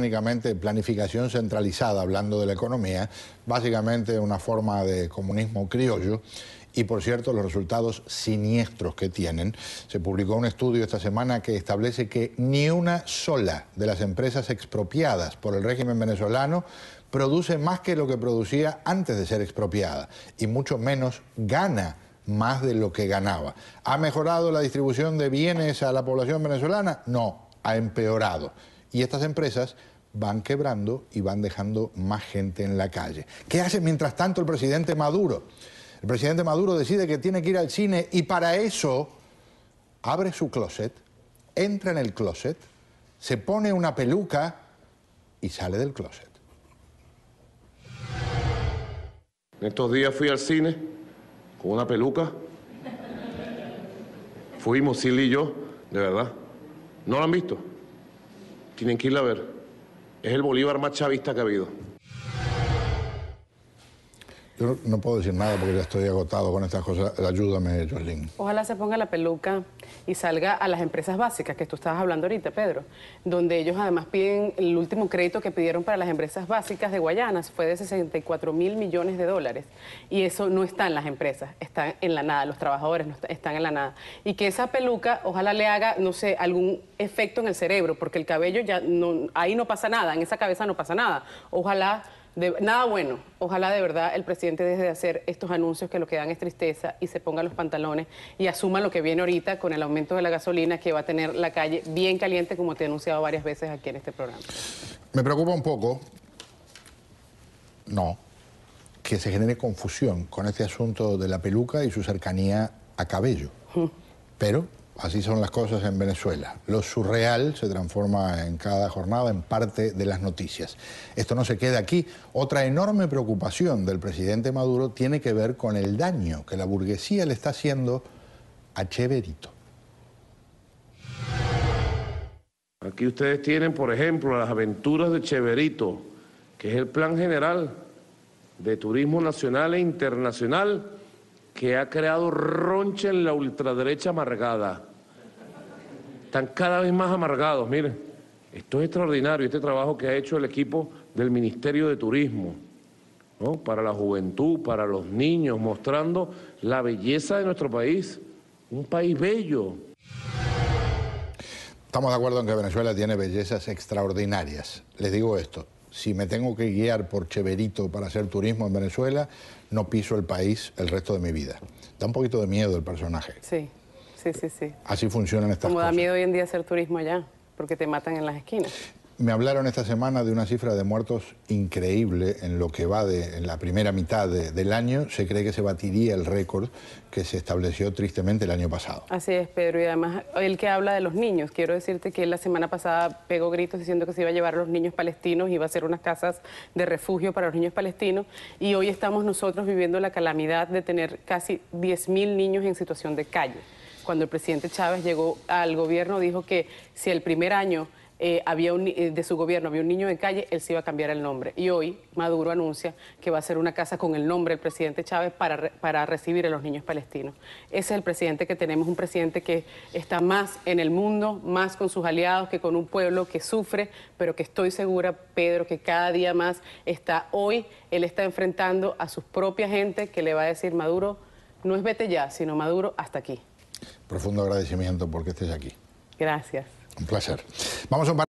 Únicamente planificación centralizada, hablando de la economía, básicamente una forma de comunismo criollo. Y por cierto, los resultados siniestros que tienen. Se publicó un estudio esta semana que establece que ni una sola de las empresas expropiadas por el régimen venezolano produce más que lo que producía antes de ser expropiada y mucho menos gana más de lo que ganaba. ¿Ha mejorado la distribución de bienes a la población venezolana? No, ha empeorado. Y estas empresas van quebrando y van dejando más gente en la calle. ¿Qué hace mientras tanto el presidente Maduro? El presidente Maduro decide que tiene que ir al cine y para eso abre su closet, entra en el closet, se pone una peluca y sale del closet. En estos días fui al cine con una peluca. Fuimos, Sil y yo, de verdad. ¿No lo han visto? Tienen que irla a ver. Es el Bolívar más chavista que ha habido. Yo no puedo decir nada porque ya estoy agotado con estas cosas. Ayúdame, Jocelyn. Ojalá se ponga la peluca y salga a las empresas básicas que tú estabas hablando ahorita, Pedro, donde ellos además piden el último crédito que pidieron para las empresas básicas de Guayanas fue de 64 mil millones de dólares. Y eso no está en las empresas, está en la nada, los trabajadores no están en la nada. Y que esa peluca ojalá le haga, no sé, algún efecto en el cerebro, porque el cabello ya no, ahí no pasa nada, en esa cabeza no pasa nada. Ojalá nada bueno. Ojalá de verdad el presidente deje de hacer estos anuncios que lo que dan es tristeza y se ponga los pantalones y asuma lo que viene ahorita con el aumento de la gasolina que va a tener la calle bien caliente como te he anunciado varias veces aquí en este programa. Me preocupa un poco, no, que se genere confusión con este asunto de la peluca y su cercanía a cabello. Mm. Pero Así son las cosas en Venezuela. Lo surreal se transforma en cada jornada en parte de las noticias. Esto no se queda aquí. Otra enorme preocupación del presidente Maduro tiene que ver con el daño que la burguesía le está haciendo a Cheverito. Aquí ustedes tienen, por ejemplo, las aventuras de Cheverito, que es el plan general de turismo nacional e internacional que ha creado roncha en la ultraderecha amargada están cada vez más amargados. Miren, esto es extraordinario, este trabajo que ha hecho el equipo del Ministerio de Turismo, ¿no? para la juventud, para los niños, mostrando la belleza de nuestro país, un país bello. Estamos de acuerdo en que Venezuela tiene bellezas extraordinarias. Les digo esto, si me tengo que guiar por Cheverito para hacer turismo en Venezuela, no piso el país el resto de mi vida. Da un poquito de miedo el personaje. Sí. Sí, sí, sí. Así funcionan estas cosas. Como da miedo hoy en día hacer turismo allá, porque te matan en las esquinas. Me hablaron esta semana de una cifra de muertos increíble en lo que va de en la primera mitad del año. Se cree que se batiría el récord que se estableció tristemente el año pasado. Así es, Pedro. Y además, el que habla de los niños, quiero decirte que la semana pasada pegó gritos diciendo que se iba a llevar a los niños palestinos, iba a ser unas casas de refugio para los niños palestinos. Y hoy estamos nosotros viviendo la calamidad de tener casi 10.000 niños en situación de calle cuando el presidente Chávez llegó al gobierno, dijo que si el primer año eh, había un, eh, de su gobierno había un niño en calle, él se iba a cambiar el nombre. Y hoy Maduro anuncia que va a hacer una casa con el nombre del presidente Chávez para, para recibir a los niños palestinos. Ese es el presidente que tenemos, un presidente que está más en el mundo, más con sus aliados que con un pueblo que sufre, pero que estoy segura, Pedro, que cada día más está hoy, él está enfrentando a su propia gente que le va a decir, Maduro, no es vete ya, sino Maduro hasta aquí profundo agradecimiento porque estés aquí. Gracias. Un placer. Vamos a